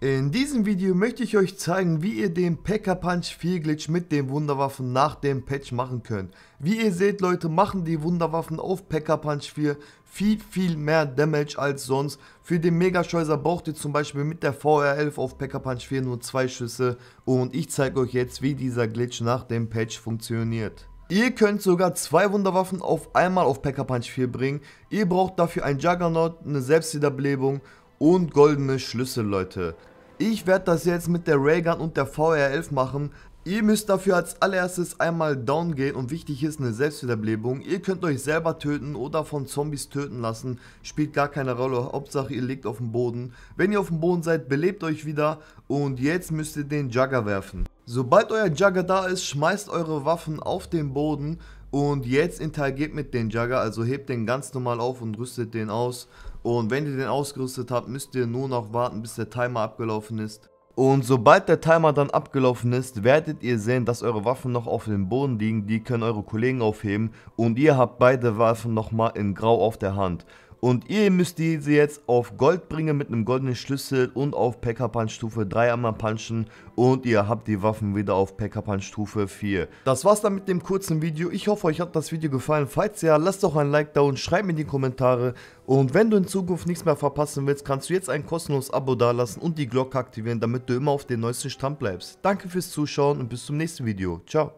In diesem Video möchte ich euch zeigen, wie ihr den Packer Punch 4 Glitch mit den Wunderwaffen nach dem Patch machen könnt. Wie ihr seht Leute, machen die Wunderwaffen auf Packer Punch 4 viel viel mehr Damage als sonst. Für den Megascheuser braucht ihr zum Beispiel mit der VR11 auf Packer Punch 4 nur zwei Schüsse und ich zeige euch jetzt, wie dieser Glitch nach dem Patch funktioniert. Ihr könnt sogar zwei Wunderwaffen auf einmal auf Packer Punch 4 bringen. Ihr braucht dafür ein Juggernaut, eine Selbstwiederbelebung und goldene Schlüssel, Leute. Ich werde das jetzt mit der Raygun und der VR11 machen. Ihr müsst dafür als allererstes einmal down gehen und wichtig ist eine Selbstwiederbelebung. Ihr könnt euch selber töten oder von Zombies töten lassen, spielt gar keine Rolle, Hauptsache ihr liegt auf dem Boden. Wenn ihr auf dem Boden seid, belebt euch wieder und jetzt müsst ihr den Jugger werfen. Sobald euer Jugger da ist, schmeißt eure Waffen auf den Boden und jetzt interagiert mit dem Jugger, also hebt den ganz normal auf und rüstet den aus. Und wenn ihr den ausgerüstet habt, müsst ihr nur noch warten, bis der Timer abgelaufen ist. Und sobald der Timer dann abgelaufen ist, werdet ihr sehen, dass eure Waffen noch auf dem Boden liegen, die können eure Kollegen aufheben und ihr habt beide Waffen nochmal in Grau auf der Hand. Und ihr müsst diese jetzt auf Gold bringen mit einem goldenen Schlüssel und auf Pekka-Punch Stufe 3 einmal punchen und ihr habt die Waffen wieder auf Pekka-Punch Stufe 4. Das war's dann mit dem kurzen Video. Ich hoffe, euch hat das Video gefallen. Falls ja, lasst doch ein Like da und schreibt mir in die Kommentare. Und wenn du in Zukunft nichts mehr verpassen willst, kannst du jetzt ein kostenloses Abo dalassen und die Glocke aktivieren, damit du immer auf den neuesten Stand bleibst. Danke fürs Zuschauen und bis zum nächsten Video. Ciao.